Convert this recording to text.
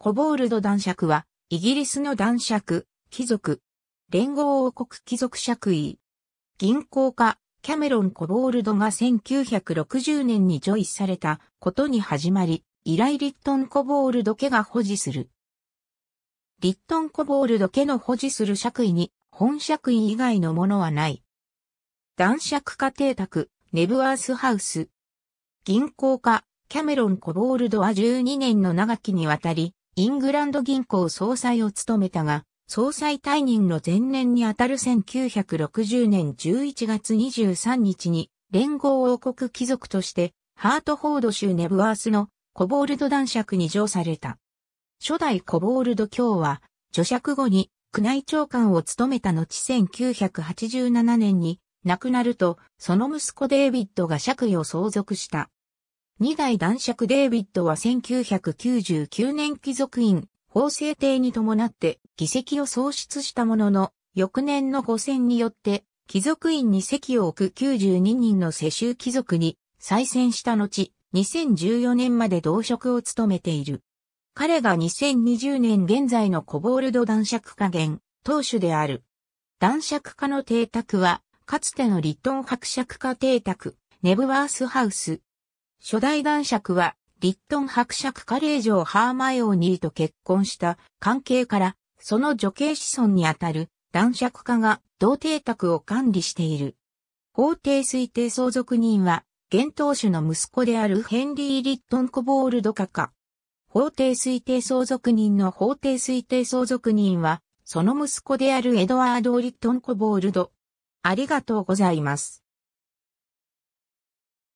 コボールド男爵は、イギリスの男爵、貴族、連合王国貴族爵位、銀行家、キャメロン・コボールドが1960年に除位されたことに始まり、以来リットン・コボールド家が保持する。リットン・コボールド家の保持する爵位に、本爵位以外のものはない。男爵家邸宅、ネブワースハウス。銀行家、キャメロン・コボールドは12年の長きにわたり、イングランド銀行総裁を務めたが、総裁退任の前年にあたる1960年11月23日に、連合王国貴族として、ハートフォード州ネブワースのコボールド男爵に上された。初代コボールド卿は、除爵後に宮内長官を務めた後1987年に亡くなると、その息子デイビッドが爵位を相続した。二代男爵デイビッドは1999年貴族院法制定に伴って議席を喪失したものの、翌年の補選によって、貴族院に席を置く92人の世襲貴族に再選した後、2014年まで同職を務めている。彼が2020年現在のコボールド男爵加減、当主である。男爵家の邸宅は、かつてのリトン伯爵家邸宅、ネブワースハウス、初代男爵は、リットン伯爵カレー城ハーマイオニーと結婚した関係から、その女系子孫にあたる男爵家が同邸宅を管理している。法定推定相続人は、現当主の息子であるヘンリー・リットン・コボールド家か。法定推定相続人の法定推定相続人は、その息子であるエドワード・リットン・コボールド。ありがとうございます。